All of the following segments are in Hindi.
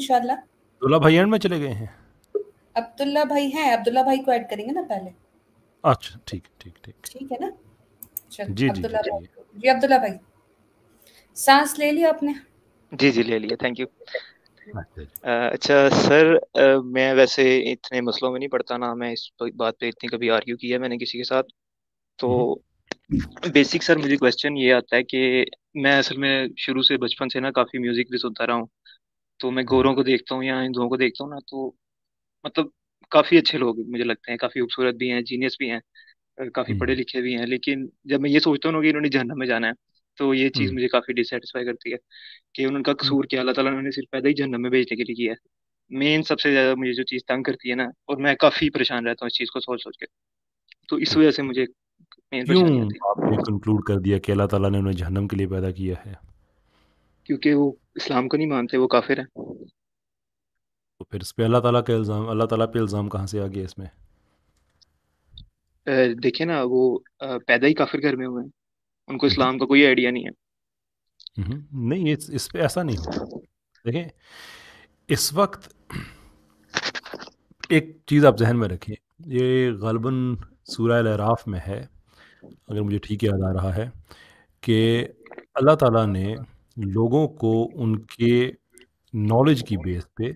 इंशाल्लाह अब्दुल्ला भाई एंड में चले गए हैं अब्दुल्ला भाई हैं अब्दुल्ला भाई को ऐड करेंगे ना पहले अच्छा ठीक ठीक ठीक ठीक है ना जी अब्दुल्ला जी, भाई जी अब्दुल्ला भाई सांस ले लिया आपने जी जी ले लिया थैंक यू अच्छा, अच्छा सर मैं वैसे इतने मसलों में नहीं पड़ता ना मैं इस बात पे इतनी कभी आर्ग्यू किया मैंने किसी के साथ तो बेसिक हम्म। सर मुझे क्वेश्चन ये आता है कि मैं असल में शुरू से बचपन से ना काफ़ी म्यूज़िक भी सुनता रहा हूँ तो मैं गोरों को देखता हूँ या हिंदुओं को देखता हूँ ना तो मतलब काफी अच्छे लोग मुझे लगते हैं काफी खूबसूरत भी हैं जीनियस भी हैं काफी हम्म। पढ़े लिखे भी हैं लेकिन जब मैं ये सोचता हूँ ना कि इन्होंने जहनम में जाना है तो ये चीज हम्म। मुझे काफी डिससेटिस्फाई करती है कि उनका हम्म। कसूर क्या अल्लाह ताला ने सिर्फ पैदा ही जहनम में भेजने के लिए किया है मेन सबसे ज्यादा मुझे जो चीज तंग करती है ना और मैं काफी परेशान रहता हूँ इस चीज को सोच सोच के तो इस अच्छा। वजह से मुझे मेन क्यों परेशानी आपने कंक्लूड कर दिया कि अल्लाह ताला ने उन्हें जहन्नम के लिए पैदा किया है क्योंकि वो इस्लाम को नहीं मानते वो काफिर है तो फिर इस पे अल्लाह ताला का इल्ज़ाम अल्लाह ताला पे इल्ज़ाम कहाँ से आ गया इसमें देखिए ना वो पैदा ही काफिर घर में हुए हैं उनको हम्म। इस्लाम का कोई आइडिया नहीं है हम्म, नहीं इस इस पे ऐसा नहीं होता देखें इस वक्त एक चीज़ आप जहन में रखें ये गलबन सूरह अल में है अगर मुझे ठीक याद आ रहा है कि अल्लाह ताला ने लोगों को उनके नॉलेज की बेस पे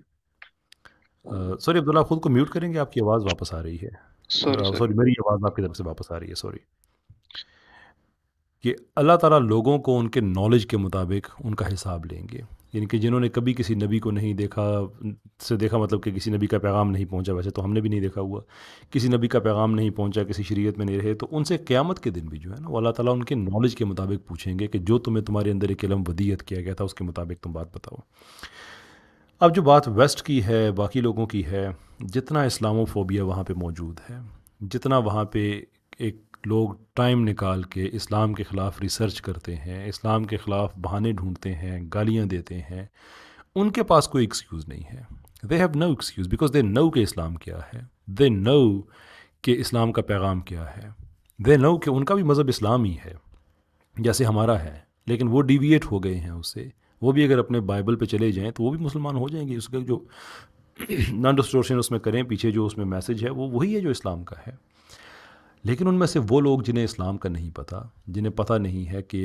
सॉरी अब्दुल्ला खुद को म्यूट करेंगे आपकी आवाज़ वापस आ रही है सॉरी मेरी आवाज़ आपकी तरफ से वापस आ रही है सॉरी कि अल्लाह ताला लोगों को उनके नॉलेज के मुताबिक उनका हिसाब लेंगे यानी कि जिन्होंने कभी किसी नबी को नहीं देखा से देखा मतलब कि किसी नबी का पैगाम नहीं पहुंचा वैसे तो हमने भी नहीं देखा हुआ किसी नबी का पैगाम नहीं पहुंचा किसी शरीयत में नहीं रहे तो उनसे क़्यामत के दिन भी जो है ना अल्लाह ताला उनके नॉलेज के मुताबिक पूछेंगे कि जो तुम्हें तुम्हारे अंदर एक इलम वदीयत किया गया था उसके मुताबिक तुम बात बताओ अब जो बात वेस्ट की है बाकी लोगों की है जितना इस्लामोफोबिया वहाँ पर मौजूद है जितना वहाँ पर एक लोग टाइम निकाल के इस्लाम के ख़िलाफ़ रिसर्च करते हैं इस्लाम के ख़िलाफ़ बहाने ढूंढते हैं गालियाँ देते हैं उनके पास कोई एक्सक्यूज़ नहीं है they have no excuse because they know के इस्लाम क्या है दे नो के इस्लाम का पैगाम क्या है दे नो कि उनका भी मज़हब इस्लाम ही है जैसे हमारा है लेकिन वो डिविएट हो गए हैं उससे वो भी अगर अपने बाइबल पे चले जाएं तो वो भी मुसलमान हो जाएंगे उसके जो नॉन उसमें करें पीछे जो उसमें मैसेज है वो वही है जो इस्लाम का है लेकिन उनमें से वो लोग जिन्हें इस्लाम का नहीं पता जिन्हें पता नहीं है कि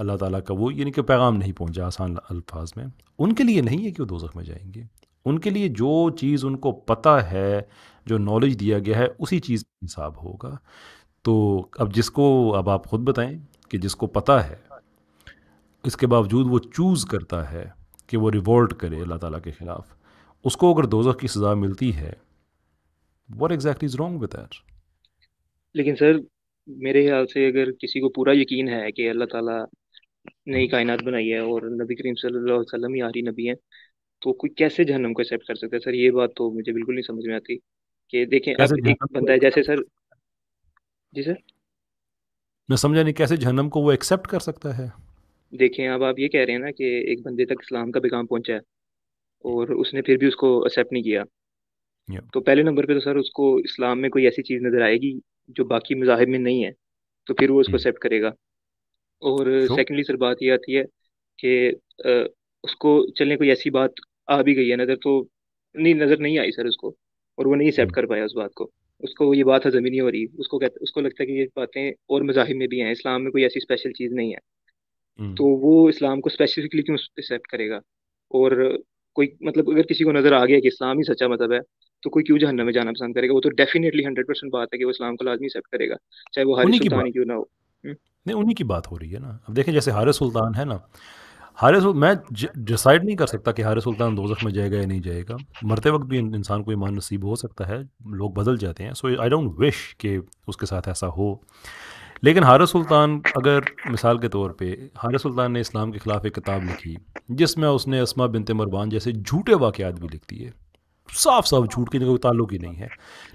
अल्लाह ताला का वो यानी कि पैगाम नहीं पहुंचा आसान अल्फाज में उनके लिए नहीं है कि वो दोजख में जाएंगे उनके लिए जो चीज़ उनको पता है जो नॉलेज दिया गया है उसी चीज़ हिसाब होगा तो अब जिसको अब आप ख़ुद बताएं कि जिसको पता है इसके बावजूद वो चूज़ करता है कि वो रिवोल्ट करे अल्लाह ताला के ख़िलाफ़ उसको अगर दोजख की सज़ा मिलती है what exact is wrong with that लेकिन सर मेरे ख्याल से अगर किसी को पूरा यकीन है कि अल्लाह ताला नई कायनात बनाई है और नबी करीम सल्लल्लाहु अलैहि वसल्लम ही आखिरी नबी हैं तो कोई कैसे जहन्नम को एक्सेप्ट कर सकता है सर ये बात तो मुझे बिल्कुल नहीं समझ में आती कि देखें अब एक बंदा है जैसे सर जी सर मैं समझा नहीं कैसे जहन्नम को वो एक्सेप्ट कर सकता है देखें अब आप ये कह रहे हैं ना कि एक बंदे तक इस्लाम का पैगाम पहुंचा है और उसने फिर भी उसको एक्सेप्ट नहीं किया तो पहले नंबर पे तो सर उसको इस्लाम में कोई ऐसी चीज़ नज़र आएगी जो बाकी मजाहब में नहीं है तो फिर वो उसको एक्सेप्ट हम्म। करेगा और सेकेंडली सर बात ये आती है कि उसको चलने कोई ऐसी बात आ भी गई है नज़र तो नहीं नज़र नहीं आई सर उसको और वो नहीं एक्सेप्ट हम्म। कर पाया उस बात को उसको ये बात है नहीं हो रही उसको कहते उसको लगता है कि ये बातें और मज़ाहब में भी हैं इस्लाम में कोई ऐसी स्पेशल चीज़ नहीं है हम्म। तो वो इस्लाम को स्पेसिफिकली क्यों एक्सेप्ट करेगा और कोई मतलब अगर किसी को नज़र आ गया कि इस्लाम ही सच्चा मतलब है तो कोई क्यों जहन्नम में जाना पसंद करेगा वो तो डेफिनेटली हंड्रेड परसेंट बात है कि वो इस्लाम को लाजमी एक्सेप्ट करेगा चाहे वो हारिस सुल्तान क्यों ना हो हम्म। नहीं उन्हीं की बात हो रही है ना अब देखें जैसे हारिस सुल्तान है ना हारिस मैं डिसाइड नहीं कर सकता कि हारे सुल्तान दोजख में जाएगा या नहीं जाएगा मरते वक्त भी इंसान को ईमान नसीब हो सकता है लोग बदल जाते हैं सो आई डोंट विश कि उसके साथ ऐसा हो लेकिन हारे सुल्तान अगर मिसाल के तौर पे हारे सुल्तान ने इस्लाम के ख़िलाफ़ एक किताब लिखी जिसमें उसने असमा बिनते मरवान जैसे झूठे वाक़ात भी लिख दिए साफ साफ झूठ के कोई ताल्लुक ही नहीं है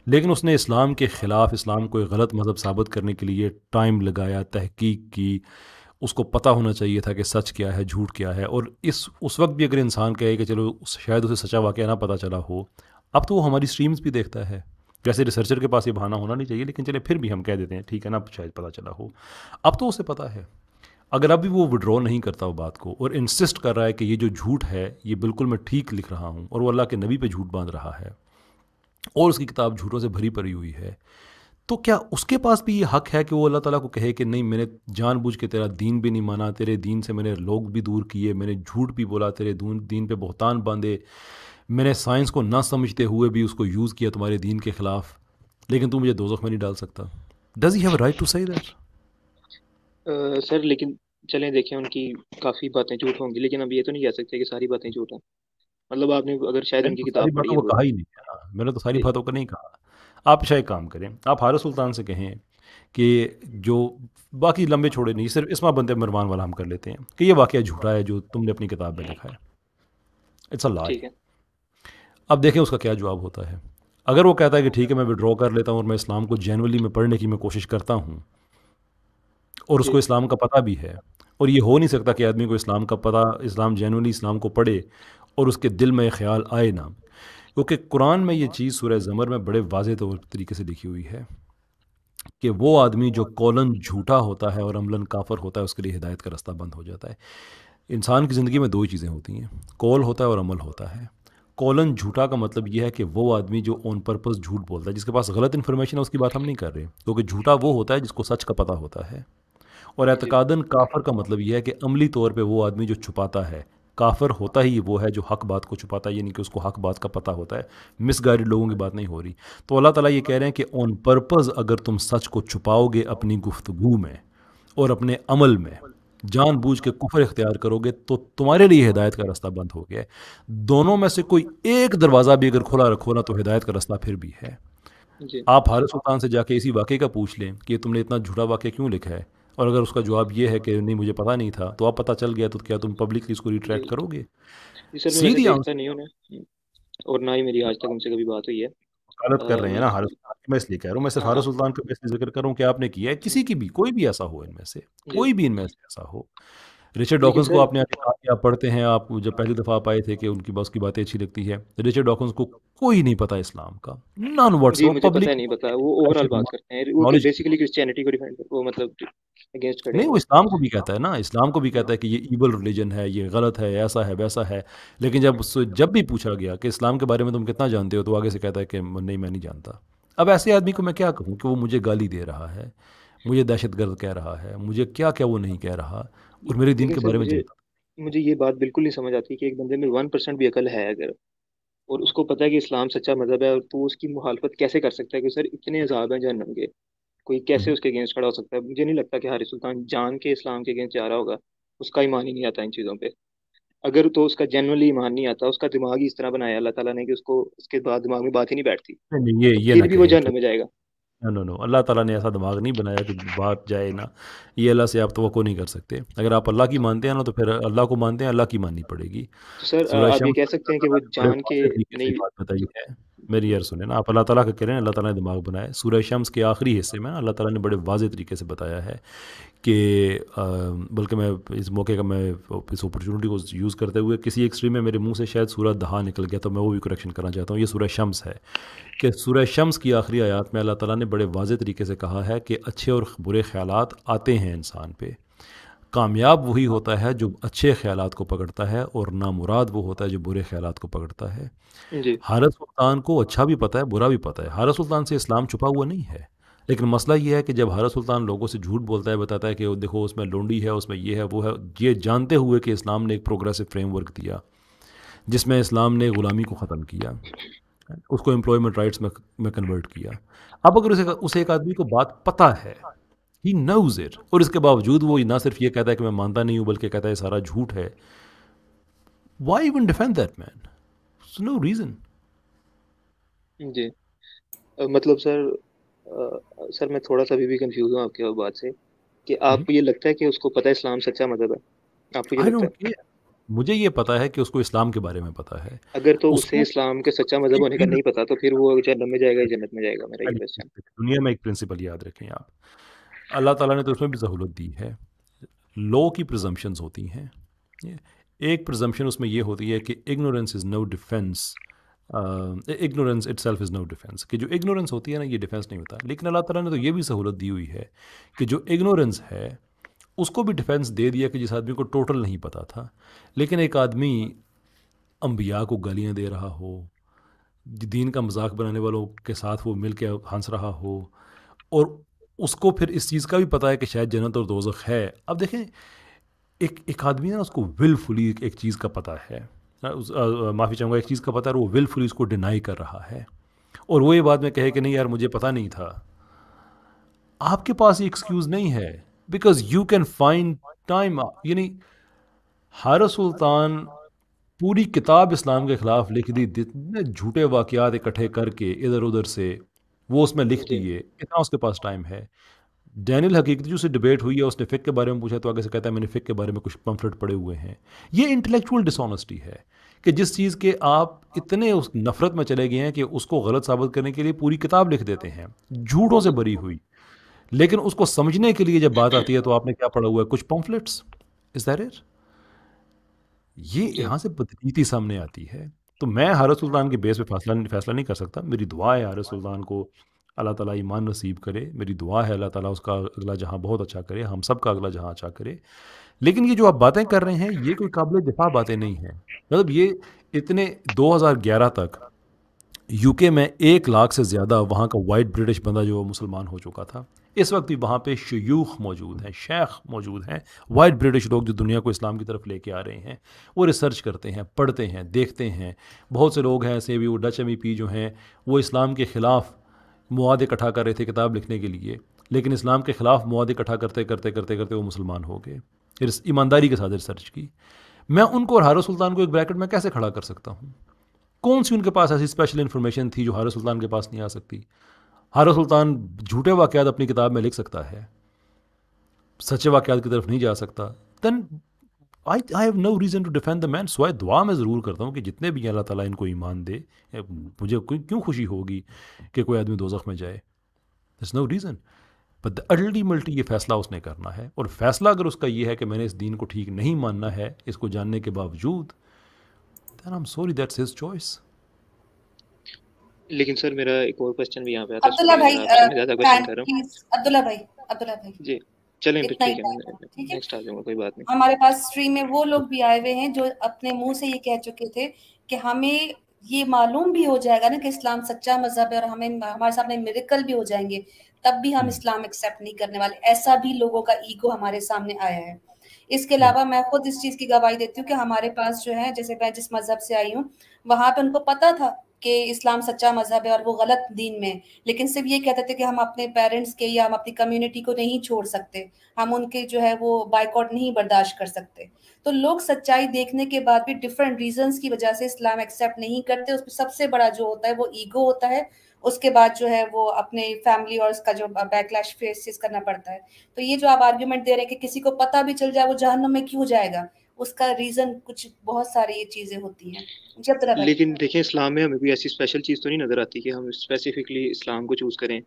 लेकिन उसने इस्लाम के ख़िलाफ़ इस्लाम को एक गलत मज़हब साबित करने के लिए टाइम लगाया तहकीक की उसको पता होना चाहिए था कि सच क्या है झूठ क्या है और इस उस वक्त भी अगर इंसान कहे कि चलो शायद उसे सच्चा वाक़ ना पता चला हो अब तो वो हमारी स्ट्रीम्स भी देखता है जैसे रिसर्चर के पास ये बहाना होना नहीं चाहिए लेकिन चले फिर भी हम कह देते हैं ठीक है ना शायद पता चला हो अब तो उसे पता है अगर अभी वो विड्रॉ नहीं करता वो बात को और इंसिस्ट कर रहा है कि ये जो झूठ है ये बिल्कुल मैं ठीक लिख रहा हूँ और वो अल्लाह के नबी पे झूठ बांध रहा है और उसकी किताब झूठों से भरी पड़ी हुई है तो क्या उसके पास भी ये हक है कि वो अल्लाह ताला को कहे कि नहीं मैंने जानबूझ के तेरा दीन भी नहीं माना तेरे दीन से मैंने लोग भी दूर किए मैंने झूठ भी बोला तेरे दीन पे बहुतान बांधे मैंने साइंस को ना समझते हुए भी उसको यूज़ किया तुम्हारे दीन के ख़िलाफ़ लेकिन तू मुझे दो में नहीं डाल सकता does he have right to say that sir लेकिन चलें देखें उनकी काफ़ी बातें झूठ होंगी लेकिन अब ये तो नहीं कह सकते कि सारी बातें झूठ हैं मतलब आपने अगर शायद उनकी तो किताब पढ़ी है कहा ही नहीं हाँ, मैंने तो सारी बातों को नहीं कहा आप शायद काम करें आप हार सुल्तान से कहें कि जो बाकी लंबे छोड़े नहीं सिर्फ इसमा बनते मरवान वाला हम कर लेते हैं कि ये वाक्य झूठा है जो तुमने अपनी किताब में लिखा है इट्स अ लाई अब देखें उसका क्या जवाब होता है अगर वो कहता है कि ठीक है मैं विड्रॉ कर लेता हूँ और मैं इस्लाम को जेनवली में पढ़ने की मैं कोशिश करता हूँ और उसको इस्लाम का पता भी है और ये हो नहीं सकता कि आदमी को इस्लाम का पता इस्लाम जैनली इस्लाम को पढ़े और उसके दिल में ख्याल आए ना क्योंकि कुरान में ये चीज़ सुरह ज़मर में बड़े वाज तौर तरीके से लिखी हुई है कि वो आदमी जो कौलन झूठा होता है और अमलन काफर होता है उसके लिए हिदायत का रास्ता बंद हो जाता है इंसान की ज़िंदगी में दो ही चीज़ें होती हैं कौल होता है और अमल होता है कौलन झूठा का मतलब यह है कि वो आदमी जो ऑन पर्पज़ झूठ बोलता है जिसके पास गलत इन्फॉर्मेशन है उसकी बात हम नहीं कर रहे क्योंकि झूठा वो होता है जिसको सच का पता होता है और एतकादन काफर का मतलब यह है कि अमली तौर पर वो आदमी जो छुपाता है काफर होता ही वो है जो हक बात को छुपाता है यानी कि उसको हक बात का पता होता है मिस गाइडेड लोगों की बात नहीं हो रही तो अल्लाह ताला ये कह रहे हैं कि ऑन पर्पज़ अगर तुम सच को छुपाओगे अपनी गुफ्तगू में और अपने अमल में जानबूझ के कुफर इख्तियार करोगे तो तुम्हारे लिए हिदायत का रास्ता बंद हो गया दोनों में से कोई एक दरवाज़ा भी अगर खुला रखो ना तो हिदायत का रास्ता फिर भी है आप हारिस सुल्तान से जाके इसी वाक़े का पूछ लें कि तुमने इतना झूठा वाक्य क्यों लिखा है और अगर उसका जवाब ये है कि नहीं मुझे पता नहीं था तो अब पता चल गया तो क्या तुम पब्लिकली इसको रिट्रैक्ट करोगे सीधी आंसर नहीं होने और ना ही मेरी आज तक उनसे कभी बात हुई है गलत कर रहे हैं ना हारिस मैं इसलिए कह रहा हूँ मैं सिर्फ हाँ, हाँ। हारिस सुल्तान का इसलिए जिक्र करूँ कि आपने किया है किसी की भी कोई भी ऐसा हो इनमें से कोई भी इनमें से ऐसा हो रिचर्ड डॉकन्स को आपने आप पढ़ते हैं आप जब पहली दफ़ा आप आए थे कि उनकी बस की बातें अच्छी लगती है तो रिचर्ड डॉकन्स को कोई नहीं पता इस्लाम का नॉन वर्ड पब्लिक नहीं पता वो ओवरऑल बात करते हैं बेसिकली क्रिश्चियनिटी तो को डिफेंड वो मतलब अगेंस्ट नहीं वो इस्लाम को भी कहता है ना इस्लाम को भी कहता है कि ये ईबल रिलीजन है ये गलत है ऐसा है वैसा है लेकिन जब जब भी पूछा गया कि इस्लाम के बारे में तुम कितना जानते हो तो आगे से कहता है कि नहीं मैं नहीं जानता अब ऐसे आदमी को मैं क्या कहूँ कि वो मुझे गाली दे रहा है मुझे दहशत गर्द कह रहा है मुझे क्या क्या वो नहीं कह रहा और मेरे दिन के बारे में मुझे, मुझे ये बात बिल्कुल नहीं समझ आती कि एक बंदे में वन परसेंट भी अकल है अगर और उसको पता है कि इस्लाम सच्चा मजहब है और तो उसकी मुखालफत कैसे कर सकता है कि सर इतने अजाब हैं जहनम के कोई कैसे हम्म। उसके अगेंस्ट खड़ा हो सकता है मुझे नहीं लगता कि हारिस सुल्तान जान के इस्लाम के अगेंस्ट जा रहा होगा उसका ईमान ही नहीं आता इन चीज़ों पर अगर तो उसका जनरली ईमान नहीं आता उसका दिमाग ही इस तरह बनाया अल्लाह ताला ने कि उसको उसके बाद दिमाग में बात ही नहीं बैठती नहीं, ये ये फिर भी वो जहनम में जाएगा नो नो नो अल्लाह ताला ने ऐसा दिमाग नहीं बनाया कि बात जाए ना ये अल्लाह से आप तो नहीं कर सकते अगर आप अल्लाह की मानते हैं ना तो फिर अल्लाह को मानते हैं अल्लाह की माननी पड़ेगी सर आप ये कह सकते हैं कि वो जान के नहीं बात बताई है मेरी यार सुने ना आप अल्लाह ताला का कह रहे हैं अल्लाह ताला ने दिमाग बनाया सूर्य शम्स के आखिरी हिस्से में अल्लाह ताला ने बड़े वाज तरीके से बताया है कि बल्कि मैं इस मौके का मैं इस अपॉर्चुनिटी को यूज़ करते हुए किसी एक स्ट्रीम में मेरे मुंह से शायद सूरह दहा निकल गया तो मैं वो भी करेक्शन करना चाहता हूँ ये सूर्य शम्स है कि सूर्य शम्स की आखिरी आयात में अल्लाह ताला ने बड़े वाज तरीके से कहा है कि अच्छे और बुरे ख्याल आते हैं इंसान पर कामयाब वही होता है जो अच्छे ख्याल को पकड़ता है और नामुराद वो होता है जो बुरे ख्याल को पकड़ता है हारत सुल्तान को अच्छा भी पता है बुरा भी पता है हारत सुल्तान से इस्लाम छुपा हुआ नहीं है लेकिन मसला यह है कि जब हारत सुल्तान लोगों से झूठ बोलता है बताता है कि देखो उसमें लोंडी है उसमें ये है वो है ये जानते हुए कि इस्लाम ने एक प्रोग्रेसिव फ्रेमवर्क दिया जिसमें इस्लाम ने ग़ुलामी को ख़त्म किया उसको एम्प्लॉयमेंट राइट्स में में कन्वर्ट किया अब अगर उसे उसे एक आदमी को बात पता है ही नोज इट और इसके बावजूद वो ना सिर्फ ये कहता है कि मैं मानता नहीं हूँ बल्कि कहता है ये सारा झूठ है why even defend that man no reason जी मतलब सर आ, सर मैं थोड़ा सा अभी भी कंफ्यूज हूँ आपके बात से कि हम्म। आप ये लगता है कि उसको पता है इस्लाम सच्चा मजहब है आपको ये मुझे ये पता है कि उसको इस्लाम के बारे में पता है अगर तो उसे इस्लाम के सच्चा मजहब होने का नहीं पता तो फिर वो जन्नत में जाएगा जन्नत में जाएगा मेरा ये दुनिया में एक प्रिंसिपल याद रखें आप अल्लाह ताला ने तो उसमें भी सहूलत दी है लो की प्रजम्पन्स होती हैं एक प्रजम्पन उसमें यह होती है कि ignorance is no defence ignorance itself is no defence कि जो इग्नोरेंस होती है ना ये डिफेंस नहीं होता लेकिन अल्लाह ताला ने तो ये भी सहूलत दी हुई है कि जो इग्नोरेंस है उसको भी डिफेंस दे दिया कि जिस आदमी को टोटल नहीं पता था लेकिन एक आदमी अम्बिया को गालियाँ दे रहा हो दीन का मजाक बनाने वालों के साथ वो मिल हंस रहा हो और उसको फिर इस चीज़ का भी पता है कि शायद जन्नत और दोजख है अब देखें एक एक आदमी ना उसको विलफुली एक, एक चीज़ का पता है माफ़ी चाहूँगा एक चीज़ का पता है वो विलफुली उसको डिनाई कर रहा है और वो ये बात में कहे कि नहीं यार मुझे पता नहीं था आपके पास ये एक्सक्यूज़ नहीं है because you can find time यानी हार सुल्तान पूरी किताब इस्लाम के ख़िलाफ़ लिख दी जितने झूठे वाक़ात इकट्ठे करके इधर उधर से वो उसमें लिख दिए इतना उसके पास टाइम है डैनियल हकीकती से डिबेट हुई है उसने फिक के बारे में पूछा तो आगे से कहता है मैंने फिक के बारे में कुछ पम्फलेट पड़े हुए हैं ये इंटेलेक्चुअल डिसऑनेस्टी है कि जिस चीज़ के आप इतने उस नफरत में चले गए हैं कि उसको गलत साबित करने के लिए पूरी किताब लिख देते हैं झूठों से भरी हुई लेकिन उसको समझने के लिए जब बात आती है तो आपने क्या पढ़ा हुआ है कुछ पम्फलेट्स इज दैट इट ये यहाँ से बदनीति सामने आती है तो मैं हारत सुल्तान के बेस पे फैसला फैसला नहीं कर सकता मेरी दुआ है हारत सुल्तान को अल्लाह ताला ईमान नसीब करे मेरी दुआ है अल्लाह ताला उसका अगला जहाँ बहुत अच्छा करे हम सब का अगला जहाँ अच्छा करे लेकिन ये जो आप बातें कर रहे हैं ये कोई काबिल दिफा बातें नहीं हैं मतलब ये इतने 2011 तक यूके में एक लाख से ज़्यादा वहाँ का वाइट ब्रिटिश बंदा जो मुसलमान हो चुका था इस वक्त भी वहाँ पे शयूख मौजूद हैं शेख मौजूद हैं वाइट ब्रिटिश लोग जो दुनिया को इस्लाम की तरफ लेके आ रहे हैं वो रिसर्च करते हैं पढ़ते हैं देखते हैं बहुत से लोग हैं ऐसे भी वो डच एम जो हैं वो इस्लाम के ख़िलाफ़ मवाद इकट्ठा कर रहे थे किताब लिखने के लिए लेकिन इस्लाम के ख़िलाफ़ मवाद इकट्ठा करते करते करते करते वो मुसलमान हो गए ईमानदारी के साथ रिसर्च की मैं उनको और हारो सुल्तान को एक ब्रैकेट में कैसे खड़ा कर सकता हूँ कौन सी उनके पास ऐसी स्पेशल इन्फॉर्मेशन थी जो हारो सुल्तान के पास नहीं आ सकती हारा सुल्तान झूठे वाक़ात अपनी किताब में लिख सकता है सच्चे वाक़ात की तरफ नहीं जा सकता then I I have no reason to defend the man स्वाय दुआ मैं ज़रूर करता हूँ कि जितने भी अल्लाह ताला इनको ईमान दे मुझे क्यों खुशी होगी कि कोई आदमी दोजख में जाए दस नो रीज़न बट मल्टी ये फ़ैसला उसने करना है और फ़ैसला अगर उसका ये है कि मैंने इस दीन को ठीक नहीं मानना है इसको जानने के बावजूद then I am sorry that's his choice लेकिन सर मेरा एक और क्वेश्चन भी यहाँ पे आता है अब्दुल्ला भाई ज्यादा क्वेश्चन कर रहा हूँ अब्दुल्ला भाई अब्दुल्ला भाई जी चलें फिर ठीक है नेक्स्ट आ जाऊंगा कोई बात नहीं हमारे पास स्ट्रीम में वो लोग भी आए हुए हैं जो अपने मुंह से ये कह चुके थे कि हमें ये मालूम भी हो जाएगा ना कि इस्लाम सच्चा मजहब है और हमें हमारे सामने मेरिकल भी हो जाएंगे तब भी हम हम्म। इस्लाम एक्सेप्ट नहीं करने वाले ऐसा भी लोगों का ईगो हमारे सामने आया है इसके हम्म। अलावा मैं खुद इस चीज़ की गवाही देती हूँ कि हमारे पास जो है जैसे मैं जिस मज़हब से आई हूँ वहाँ पर उनको पता था कि इस्लाम सच्चा मजहब है और वो गलत दीन में लेकिन सिर्फ ये कहते थे कि हम अपने पेरेंट्स के या हम अपनी कम्युनिटी को नहीं छोड़ सकते हम उनके जो है वो बाइकआउट नहीं बर्दाश्त कर सकते तो लोग सच्चाई देखने के बाद भी डिफरेंट रीजंस की वजह से इस्लाम एक्सेप्ट नहीं करते उसमें सबसे बड़ा जो होता है वो ईगो होता है उसके बाद जो है वो अपने फैमिली और उसका जो बैकलैश फेसिस करना पड़ता है तो ये जो आप आर्ग्यूमेंट दे रहे हैं कि किसी को पता भी चल जाए वो जहन में क्यों जाएगा उसका रीजन कुछ बहुत सारी ये चीजें होती हैं जब तरह लेकिन देखें इस्लाम में हमें भी ऐसी स्पेशल चीज तो नहीं नजर आती कि हम स्पेसिफिकली इस्लाम को चूज करें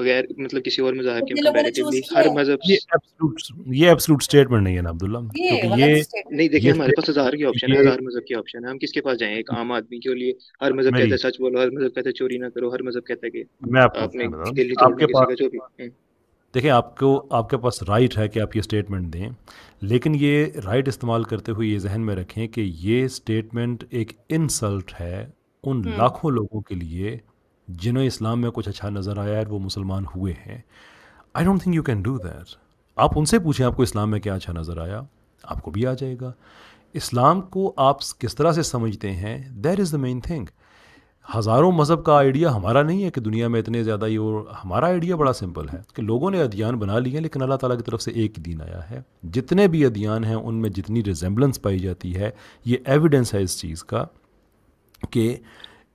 बगैर मतलब किसी और मजहब के कंपैरेटिवली हर मजहब ये एब्सोल्यूट ये एब्सोल्यूट स्टेटमेंट नहीं है ना अब्दुल्ला क्योंकि मतलब ये नहीं देखिए हमारे पास तो हजार की ऑप्शन है हजार मजहब की ऑप्शन है हम किसके पास जाएं एक आम आदमी के लिए हर मजहब कहता है सच बोलो हर मजहब कहता है चोरी ना करो हर मजहब कहता है कि मैं आपको आपके पास जो भी हम्म। देखिए आपको आपके पास राइट है कि आप ये स्टेटमेंट दें लेकिन ये राइट इस्तेमाल करते हुए ये जहन में रखें कि ये स्टेटमेंट एक इंसल्ट है उन हम्म। लाखों लोगों के लिए जिन्हें इस्लाम में कुछ अच्छा नज़र आया है वो मुसलमान हुए हैं I don't think you can do that आप उनसे पूछें आपको इस्लाम में क्या अच्छा नज़र आया आपको भी आ जाएगा इस्लाम को आप किस तरह से समझते हैं that is the main thing हज़ारों मज़हब का आइडिया हमारा नहीं है कि दुनिया में इतने ज़्यादा ये और हमारा आइडिया बड़ा सिंपल है कि लोगों ने अध्ययन बना लिए लेकिन अल्लाह ताला की तरफ से एक ही दिन आया है जितने भी अध्ययन हैं उनमें जितनी रिजेम्बलेंस पाई जाती है ये एविडेंस है इस चीज़ का कि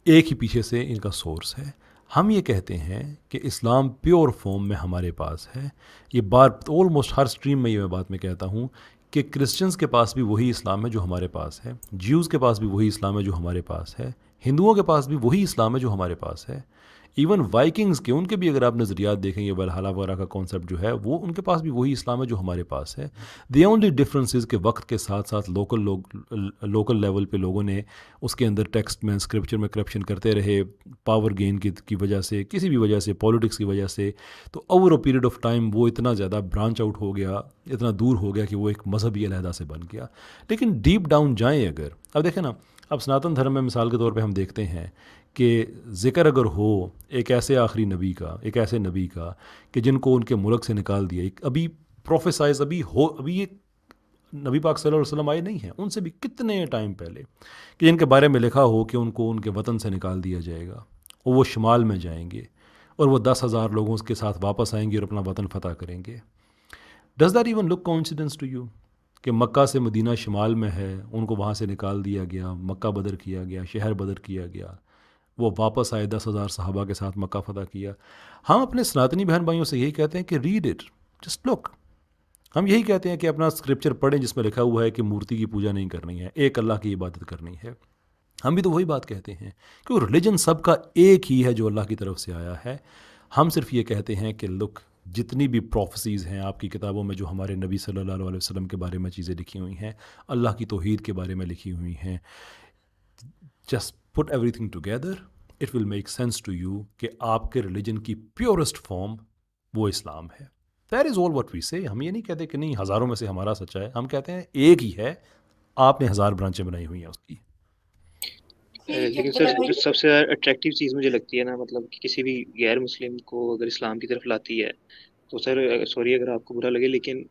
एक ही पीछे से इनका सोर्स है हम ये कहते हैं कि इस्लाम प्योर फॉर्म में हमारे पास है ये बार ऑलमोस्ट हर स्ट्रीम में ये मैं बात में कहता हूँ कि क्रिश्चियंस के पास भी वही इस्लाम है जो हमारे पास है ज्यूज़ के पास भी वही इस्लाम है जो हमारे पास है हिंदुओं के पास भी वही इस्लाम है जो हमारे पास है इवन वाइकिंग्स के उनके भी अगर आप नज़रियात देखेंगे वलहला वगैरह का कॉन्सेप्ट जो है वो उनके पास भी वही इस्लाम है जो हमारे पास है दी ओनली डिफरेंस के वक्त के साथ साथ लोकल लोग लोकल लेवल पे लोगों ने उसके अंदर टेक्स्ट में स्क्रिप्चर में करप्शन करते रहे पावर गेन की, की वजह से किसी भी वजह से पॉलिटिक्स की वजह से तो over a period of time वो इतना ज़्यादा ब्रांच आउट हो गया इतना दूर हो गया कि वो एक मजहबी अलहदा से बन गया लेकिन डीप डाउन जाएँ अगर अब देखें ना अब सनातन धर्म में मिसाल के तौर पे हम देखते हैं कि ज़िक्र अगर हो एक ऐसे आखिरी नबी का एक ऐसे नबी का कि जिनको उनके मुल्क से निकाल दिया एक अभी प्रोफेसाइज अभी हो अभी ये नबी पाक सल्लल्लाहु अलैहि वसल्लम आए नहीं हैं उनसे भी कितने टाइम पहले कि जिनके बारे में लिखा हो कि उनको उनके वतन से निकाल दिया जाएगा और वो शुमाल में जाएंगे और वह दस हज़ार लोगों के साथ वापस आएंगे और अपना वतन फ़तह करेंगे does that even look coincidence to you कि मक्का से मदीना शुमाल में है उनको वहाँ से निकाल दिया गया मक्का बदर किया गया शहर बदर किया गया वो वापस आए दस हज़ार साहबा के साथ मक्का फ़तह किया हम अपने सनातनी बहन भाइयों से यही कहते हैं कि रीड इट जस्ट लुक हम यही कहते हैं कि अपना स्क्रिप्चर पढ़ें जिसमें लिखा हुआ है कि मूर्ति की पूजा नहीं करनी है एक अल्लाह की इबादत करनी है हम भी तो वही बात कहते हैं क्योंकि रिलीजन सब का एक ही है जो अल्लाह की तरफ से आया है हम सिर्फ ये कहते हैं कि लुक जितनी भी प्रोफेसीज़ हैं आपकी किताबों में जो हमारे नबी सल्लल्लाहु अलैहि वसल्लम के बारे में चीज़ें लिखी हुई हैं अल्लाह की तोहद के बारे में लिखी हुई हैं just put everything together it will make sense to you कि आपके रिलीजन की प्योरेस्ट फॉर्म वो इस्लाम है there is all what we say हम ये नहीं कहते कि नहीं हज़ारों में से हमारा सच्चा है हम कहते हैं एक ही है आपने हज़ार ब्रांचें बनाई हुई हैं उसकी लेकिन सर जो सबसे अट्रैक्टिव चीज़ मुझे लगती है ना मतलब कि किसी भी गैर मुस्लिम को अगर इस्लाम की तरफ लाती है तो सर सॉरी अगर आपको बुरा लगे लेकिन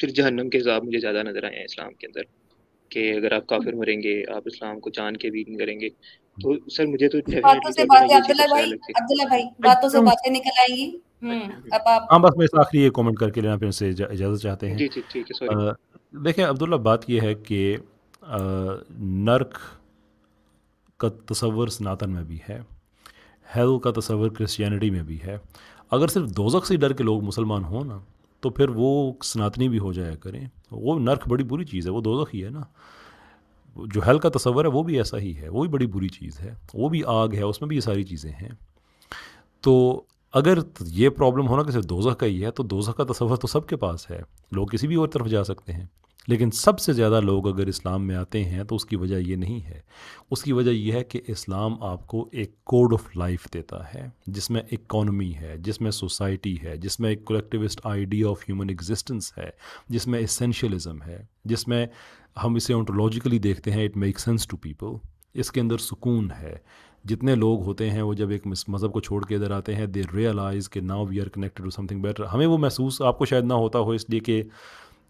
फिर जहन्नम के हिसाब मुझे ज़्यादा नज़र आए हैं इस्लाम के अंदर कि अगर आप काफिर मरेंगे आप इस्लाम को जान के भी करेंगे तो सर मुझे तो बातों से बातें अब्दुल्ला भाई अब्दुल्ला भाई बातों से बातें निकल आएंगी हम्म, हाँ बस मैं आखिरी ये कमेंट करके लेना फिर से इजाज़त चाहते हैं देखें अब्दुल्ला बात यह है कि नर्क का तस्वर सनातन में भी है हेल का तस्वर क्रिश्चियनिटी में भी है अगर सिर्फ दोजक से डर के लोग मुसलमान हो ना तो फिर वो सनातनी भी हो जाया करें वो नर्क बड़ी बुरी चीज़ है वो दोजक ही है ना जो हेल का तस्वर है वो भी ऐसा ही है वो भी बड़ी बुरी चीज़ है वो भी आग है उसमें भी ये सारी चीज़ें हैं तो अगर ये प्रॉब्लम होना कि सिर्फ दोजह का ही है तो दोजह का तस्वर तो सबके पास है लोग किसी भी और तरफ जा सकते हैं लेकिन सबसे ज़्यादा लोग अगर इस्लाम में आते हैं तो उसकी वजह ये नहीं है उसकी वजह यह है कि इस्लाम आपको एक कोड ऑफ लाइफ देता है जिसमें इकोनमी है जिसमें सोसाइटी है जिसमें एक collectivist idea of human existence है जिसमें इसेंशलिज़म है जिसमें हम इसे ऑन्टोलॉजिकली देखते हैं it make sense to people इसके अंदर सुकून है जितने लोग होते हैं वो जब एक मज़हब को छोड़ के इधर आते हैं दे रियलाइज़ के now we are connected to something better हमें वो महसूस आपको शायद ना होता हो इसलिए कि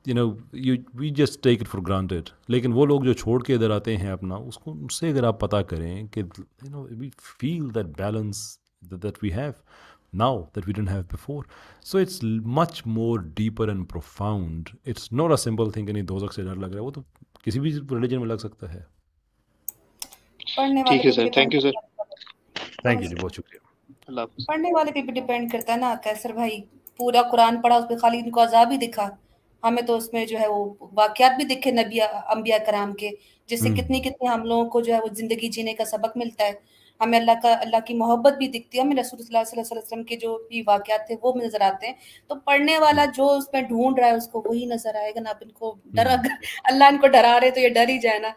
you know you we just take it for granted लेकिन वो लोग जो छोड़ के इधर आते हैं अपना उसको उनसे अगर आप पता करें कि you know we feel that balance that we have now that we didn't have before so it's much more deeper and profound it's not a simple thing नहीं दोजक से डर लग रहा है वो तो किसी भी रिलीजन में लग सकता है ठीक है sir thank you sir thank you जी बहुत शुक्रिया पढ़ने वाले पे भी डिपेंड करता है ना कैसर भाई पूरा कुरान पढ़ा उस पर खाली इनको अजाब ही दिखा हमें तो उसमें जो है वो वाक्यात भी दिखे नबिया अम्बिया कराम के जिससे हम्म। कितनी कितनी हम लोगों को जो है वो ज़िंदगी जीने का सबक मिलता है हमें अल्लाह का अल्लाह की मोहब्बत भी दिखती है हमें रसूल वसल्लम के जो भी वाक़ात थे वो भी नज़र आते हैं तो पढ़ने वाला जो उसमें ढूंढ रहा है उसको वही नज़र आएगा ना आप इनको डरा हम्म। अल्लाह इनको डरा रहे तो ये डर ही जाए ना